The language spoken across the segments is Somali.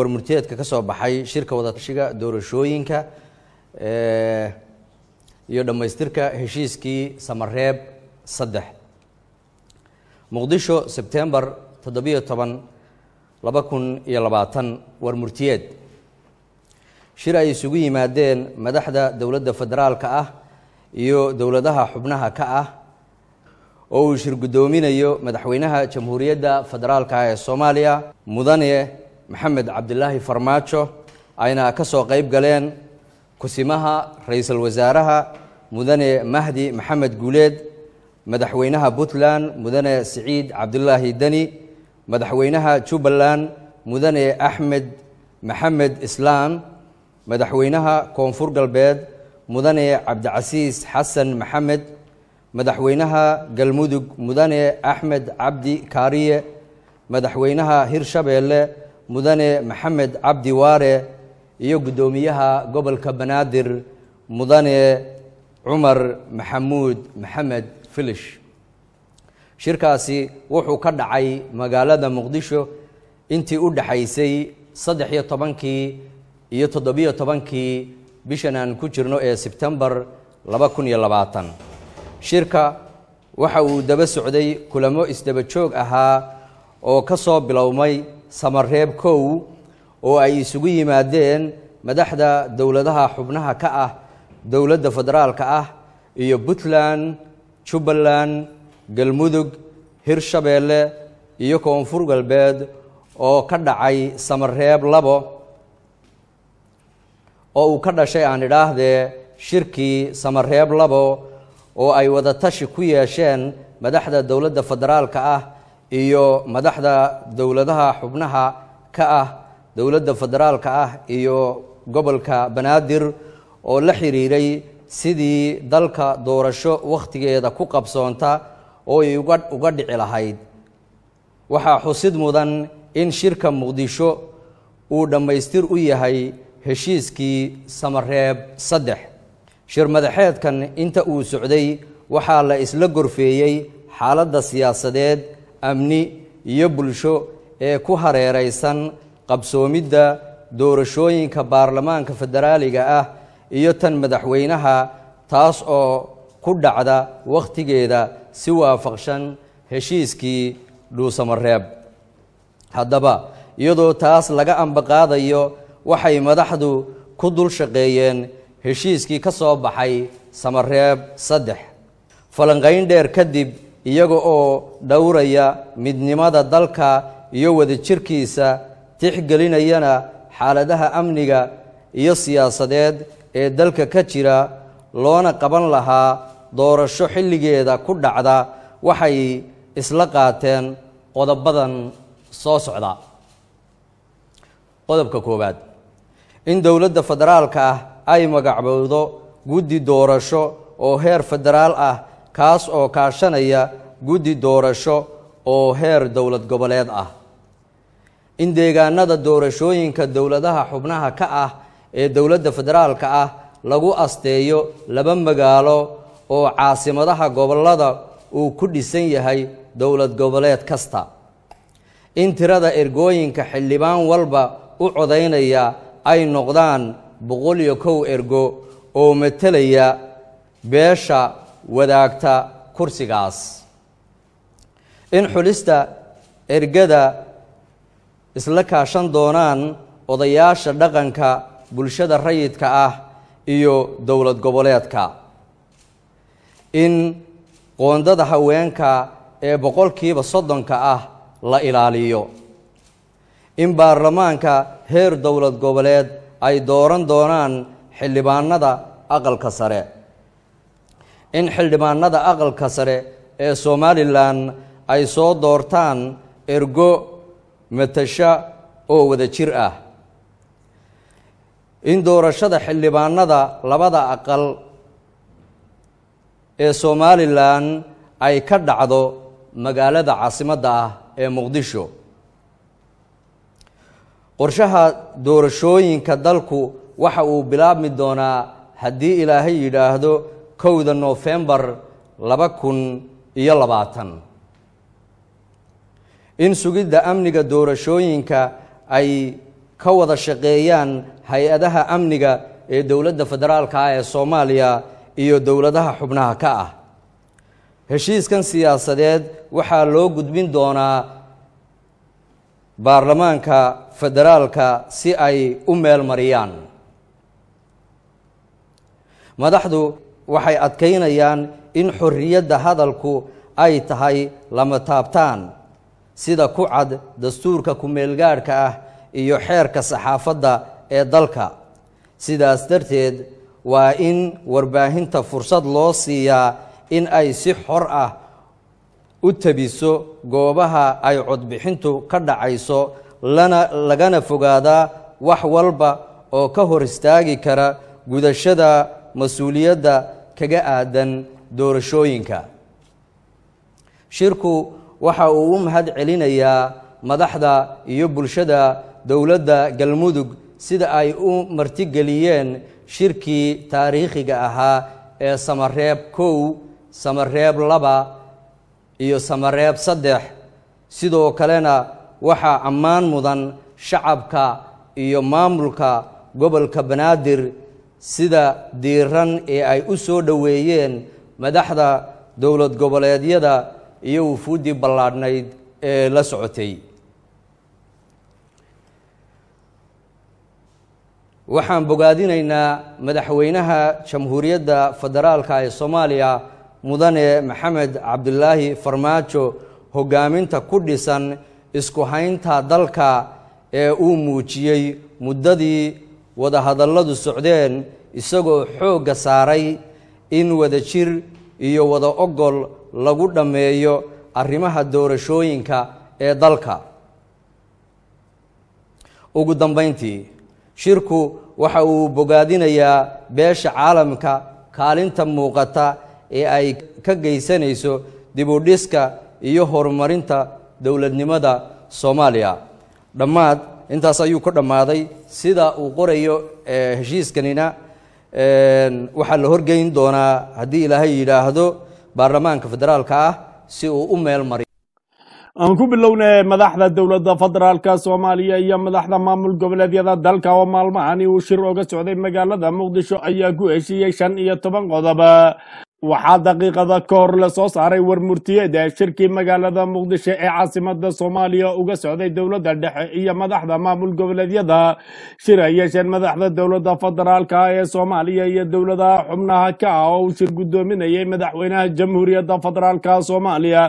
warmurtiyeedka ka soo baxay shirka wadatashiga doorashooyinka eh, iyo dhammaystirka heshiiskii samareeb saddex muqdisho sebtembar toddobiyo toban laba kun iyo labaatan warmurtiyeed shir ay isugu yimaadeen madaxda dowladda federaalka ah iyo dowladaha xubnaha ka ah oo uu shir guddoominayo madaxweynaha jamhuuriyadda federaalka ah ee soomaaliya mudane maxamed cabdilaahi farmaajo ayna ka soo qayb galeen kusimaha ra-iisul wasaaraha mudane mahdi maxamed guuleed madaxweynaha puntland mudane siciid cabdilaahi deni madaxweynaha jubbaland mudane axmed maxamed islaam madaxweynaha koonfur galbeed mudane cabdicasiis xasan maxamed madaxweynaha galmudug mudane axmed cabdi kaariye madaxweynaha hirshabeelle mudane maxamed cabdi waare iyo guddoomiyaha gobolka banaadir mudane cumar maxamuud maxamed filish shirkaasi wuxuu ka dhacay magaalada muqdisho intii u dhexaysay saddex iyo tobankii iyo toddobiyo tobankii bishan aan ku jirno ee sebtembar laba kun iyo labaatan shirka waxa uu daba socday kulamo isdaba joog ahaa oo ka soo bilowmay samareeb kow oo ay isugu yimaadeen madaxda dowladaha xubnaha ka ah dowladda federaalka ah iyo puntland jubbaland galmudug hirshabeelle iyo koonfur galbeed oo ka dhacay samareeb labo oo uu ka dhashay aan idhaahdee shirkii samareeb labo oo ay wada tashi ku yeesheen madaxda dowladda federaalka ah iyo madaxda dowladaha xubnaha ka ah dowladda federaalka ah iyo gobolka banaadir oo la xiriiray sidii dalka doorasho wakhtigeeda ku qabsoonta oo ay uga dhici lahayd waxaa xusid mudan in shirka muqdisho uu dhammaystir u yahay heshiiskii samareeb saddex shir madaxeedkan inta uu socday waxaa la isla gorfeeyey xaaladda siyaasadeed amni iyo bulsho ee ku hareeraysan qabsoomidda doorashooyinka baarlamaanka federaaliga ah iyo tan madaxweynaha taas oo ku dhacda wakhtigeeda si waafaqshan heshiiskii dhuusamareeb haddaba iyadoo taas laga ambaqaadayo waxay madaxdu ku dul shaqeeyeen heshiiskii ka soo baxay samareeb saddex falanqayn dheer kadib iyaga oo dhowraya midnimada dalka iyo wadajirkiisa tixgelinayana xaaladaha amniga iyo siyaasadeed ee dalka ka jira loona qaban lahaa doorasho xilligeeda ku dhacda waxay isla qaateen qodobadan soo socda qodobka koowaad in dowladda federaalka ah ay magacbowdo guddi doorasho oo heer federaal ah kaas oo kaashanaya guddi doorasho oo heer dowlad goboleed ah in deegaanada doorashooyinka dowladaha xubnaha ka ah ee dowladda federaalka ah lagu asteeyo laba magaalo oo caasimadaha gobollada uu ku dhisan yahay dowlad goboleed kasta in tirada ergooyinka xildhibaan walba u codaynaya ay noqdaan boqol iyo kow ergo oo matelaya beesha wadaagta kursigaas in xulista ergada isla kaashan doonaan odayaasha dhaqanka bulshada rayidka ah iyo dowlad goboleedka in qoondada haweenka ee boqolkiiba soddonka ah la ilaaliyo in baarlamaanka heer dowlad goboleed ay dooran doonaan xildhibaanada aqalka sare in xildhibaanada aqalka sare ee somalilan ay soo doortaan ergo matasha oo wada jir ah in doorashada xildhibaanada labada aqal ee somalilan ay ka dhacdo magaalada caasimadda ah ee muqdisho qorshaha doorashooyinka dalku waxa uu bilaabmi doonaa haddii ilaahay yidhaahdo kowda noofembar laba kun iyo labaatan in sugidda amniga doorashooyinka ay ka wada shaqeeyaan hay-adaha amniga ee dowladda federaalka ah ee soomaaliya iyo dowladaha xubnaha ka ah heshiiskan siyaasadeed waxaa loo gudbin doonaa baarlamaanka federaalka si ay u meel mariyaan madaxdu waxay adkaynayaan in xorriyadda hadalku ay tahay lama taabtaan sida ku cad dastuurka kumeelgaadhka ah iyo xeerka saxaafadda ee dalka sidaas darteed waa in warbaahinta fursad loo siiyaa in ay si xor ah u tebiso goobaha ay codbixintu ka dhacayso lana lagana fogaadaa wax walba oo ka hor istaagi kara gudashada mas-uuliyadda kaga aadan doorashooyinka shirku waxa uu u mahad celinayaa madaxda iyo bulshada dowladda galmudug sida ay u martigeliyeen shirkii taariikhiga ahaa ee samareeb kow samareeb laba iyo samareeb saddex sidoo kalena waxaa ammaan mudan shacabka iyo maamulka gobolka banaadir sida diiran ee ay u soo dhoweeyeen madaxda dowlad goboleedyada iyo wufuuddii ballaadhnayd ee la socotay waxaan bogaadinaynaa madaxweynaha jamhuuriyadda federaalka ee soomaaliya mudane maxamed cabdulaahi farmaajo hoggaaminta ku dhisan isku haynta dalka ee uu muujiyey muddadii wadahadalladu socdeen isagoo xoogga saaray in wada jir iyo wada ogol lagu dhammeeyo arrimaha doorashooyinka ee dalka ugu dambayntii shirku waxa uu bogaadinayaa beesha caalamka kaalinta muuqata ee ay ka geysanayso dibudhiska iyo horumarinta dowladnimada soomaaliya dhammaad intaas ayuu ka dhammaaday sida uu qorayo eh, heshiiskanina eh, waxaa la horgeyn doonaa haddii ilaahay yidhaahdo baarlamaanka federaalka ah si uu u meel mariyo aan ku bilownay madaxda dowladda federaalka soomaaliya iyo madaxda maamul goboleedyada dalka oo maalmahani uu shir oga socday magaalada muqdisho ayaa ku heshiiyey shan iyo toban qodob waxaa daqiiqada ka hor lasoo saaray warmurtiyeeda shirkii magaalada muqdisho ee caasimada soomaaliya uga socday dowladda dhexe iyo madaxda maamul goboleedyada shir ay yeesheen madaxda dowladda federaalka ah ee soomaaliya iyo dowladaha xubnaha ka ah oo uu shir guddoominayay madaxweynaha jamhuuriyadda federaalka soomaaliya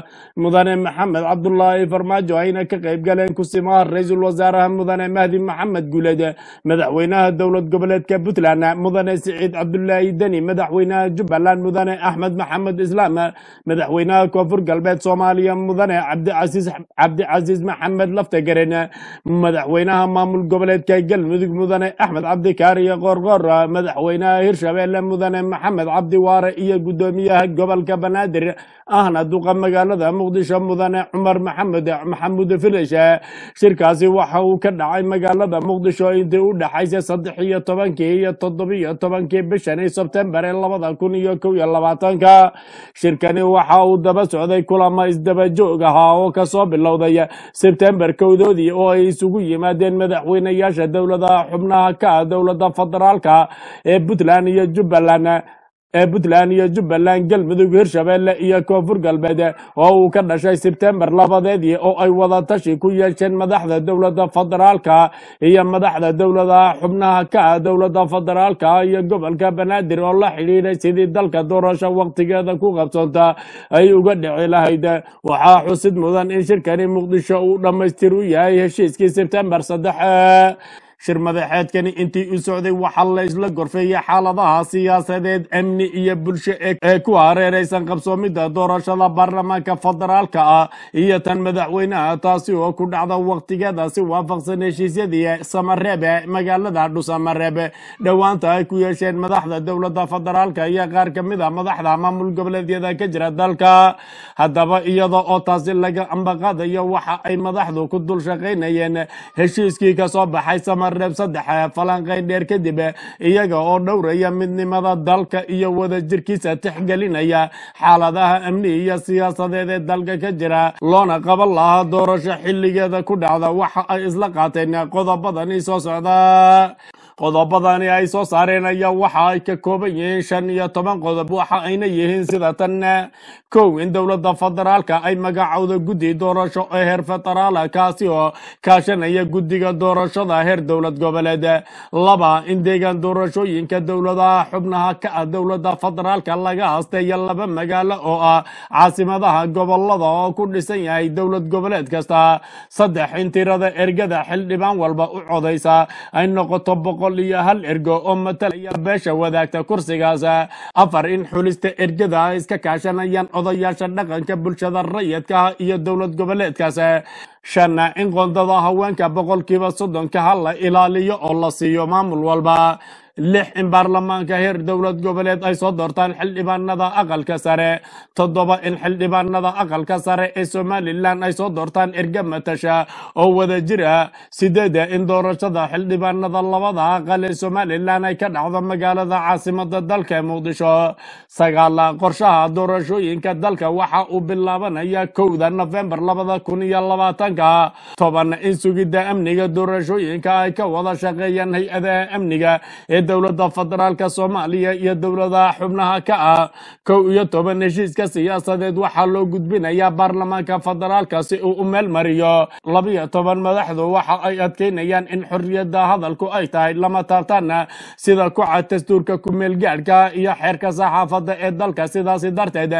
mudane maxamed cabdulaahi farmaajo ayna ka qayb galeen kusimaha ra-iisul wasaaraha mudane mahdi maxamed guuleed madaxweynaha dowlad goboleedka puntland mudane siciid cabdulaahi deni madaxweynaha jubbaland mudane axmed maxamed islaam madaxweynaha koonfur galbeed soomaaliya mudane cabdicasiis maxamed laftagaren madaxweynaha maamul goboleedka galmudug mudane axmed cabdikaariyo qoorqoor madaxweynaha hirshabeelle mudane maxamed cabdi waare iyo guddoomiyaha gobolka banaadir ahna duqa magaalada muqdisho mudane cumar maxamed maxamuud filashe shirkaasi waxa uu ka dhacay magaalada muqdisho intii u dhexaysay saddex iyo tobankii iyo toddobiyo tobankii bishani sebtembar ee labada kun iyo kow iyo labaatanka shirkani waxa uu daba socday kulama isdaba joog ahaa oo kasoo bilowday sebtembar kowdoodii oo ay isugu yimaadeen madaxweynayaasha dowladaha xubnaha ka ah dowladda federaalka ee puntland iyo jubbaland ee puntland iyo jubbaland galmudug hirshabeelle iyo koonfur galbeed oo uu ka dhashay sebtembar labadeedii oo ay wadatashi ku yeesheen madaxda dowladda federaalka iyo madaxda dowladaha xubnaha ka ah dowladda federaalka iyo gobolka banaadir oo la xidhiidhay sidii dalka doorasho wakhtigeeda ku qabsoonta ay uga dhici lahayd waxaa xusid mudan in shirkani muqdisho uu dhammaystir u yahay heshiiskii sebtembar saddex shir madaxeedkani intii u socday waxaa la isla gorfeeyey xaaladaha siyaasadeed amni iyo bulsho ee ku hareeraysan qabsoomidda doorashada baarlamaanka federaalka ah iyo tan madaxweynaha taasi oo ku dhacda wakhtigeeda si waafaqsan heshiisyadii samareebe magaalada dhusamareeb dhowaanta ay ku yeesheen madaxda dowladda federaalka iyo qaar ka mid a ah madaxda maamul goboleedyada ka jira dalka haddaba iyada oo taasi laga ambaqaadayo waxa ay madaxdu ku dul shaqaynayeen heshiiskii ka soo baxay qarneeb saddexa dheer kadib iyaga oo dhowraya midnimada dalka iyo wadajirkiisa tixgelinaya xaaladaha amni iyo siyaasadeed ee dalka ka jira loona qaban lahaa doorasho xilligeeda ku dhacda waxa ay isla qaateen qodobadan soo socda qodobadani ay soo saareen ayaa waxa ay ka kooban yihiin shan iyo toban qodob waxa ayna yihiin sida tan kow in dowladda federaalka ay magacowda guddi doorasho ee heer federaala kaasi oo kaashanaya guddiga doorashada heer dowlad goboleed laba in deegaan doorashooyinka dowladaha xubnaha ka ah dowladda federaalka laga hasteeya laba magaalo oo ah caasimadaha gobolada oo ku dhisan yahay dowlad goboleed kasta saddex in tirada ergada xildhibaan walba u codaysa ay noqoto boqol boqol iyo hal ergo oo matal matalaya beesha wadaagta kursigaas ah, afar in xulista ergada ay iska kaashanayaan odayaasha dhaqanka bulshada rayadkaha iyo dowlad goboleedkaas ah, shanna in qoondada haweenka boqolkiiba soddonka ha la ilaaliyo oo la siiyo maamul walba lix in baarlamaanka heer dowlad goboleed ay soo doortaan xildhibaanada aqalka sare toddoba in xildhibaanada aqalka sare ee somalilan ay soo doortaan erga matasha oo wada jira sideeda in doorashada xildhibaanada labada aqal ee somalilan ay ka dhacdo magaalada caasimada dalka ee muqdisho sagaala qorshaha doorashooyinka dalka waxa uu bilaabanaya kowda nofembar labada kun iyo labaatanka toban in sugidda amniga doorashooyinka ay ka wada shaqeeyaan hay-adaha amniga ee dowladda federaalk soomaaliya iyo dowladaha xubnaha ka ah kow iyo toban heshiiska siyaasadeed waxaa loo gudbinayaa baarlamaanka federaalka si uu u meel mariyo labiyo toban madaxdu waxa ay adkaynayaan in xorriyadda hadalku ay tahay lama taabtaana ah, sida kuca dastuurka ku kumeelgaadhka iyo xeerka saxaafadda ee dalka sidaasi darteed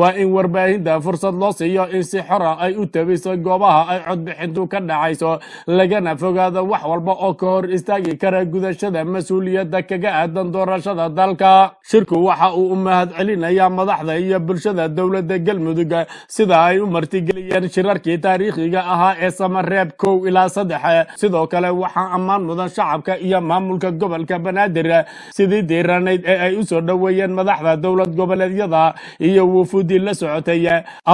waa in warbaahinta fursad loo siiyo in si xora ah ay u tabiso goobaha ay codbixintu ka dhacayso lagana fogaado wax walba oo ka hor istaagi kara gudashada mas-uuliyad siyaasadda kaga aadan doorashada dalka shirku waxa uu u mahadcelinayaa madaxda iyo bulshada dowladda galmudug sida ay u martigeliyeen shirarkii taariikhiga ahaa ee samareeb kow ilaa saddex sidoo kale waxaa ammaan mudan shacabka iyo maamulka gobolka banaadir sidii diiranayd ee ay u soo dhoweeyeen madaxda dowlad goboleedyada iyo wufuudii la socotay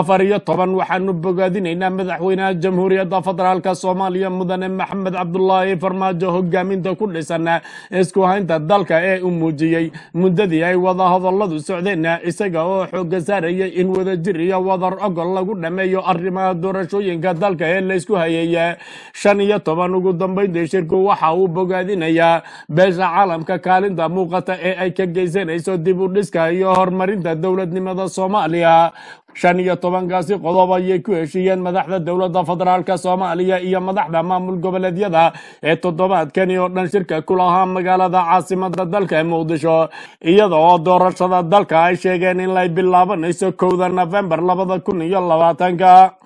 afar iyo toban waxaanu bogaadinaynaa madaxweynaha jamhuuriyadda federaalk soomaaliya mudane maxamed cabdulaahi farmaajo hogaaminta ku dhisan isku hayn xasilloonida dalka ee u muujiyey muddadii ay wadahadalladu socdeenna isaga oo xoogga saaraya in wadajir iyo wadar ogol lagu dhammeeyo arrimaha doorashooyinka dalka ee laysku hayeeya shan iyo toban ugu dambayntii shirku waxa uu bogaadinayaa beesha caalamka kaalinta muuqata ee ay ka geysanayso dib u dhiska iyo horumarinta dowladnimada soomaaliya shan iyo tobankaasi qodob ayay ku heshiiyeen madaxda dowladda federaalka soomaaliya iyo madaxda maamul goboleedyada ee toddobaadkani oo dhan shirka ku lahaa magaalada caasimada dalka ee muqdisho iyada oo doorashada dalka ay sheegeen in lay bilaabanayso kowda nofembar labada kun iyo labaatanka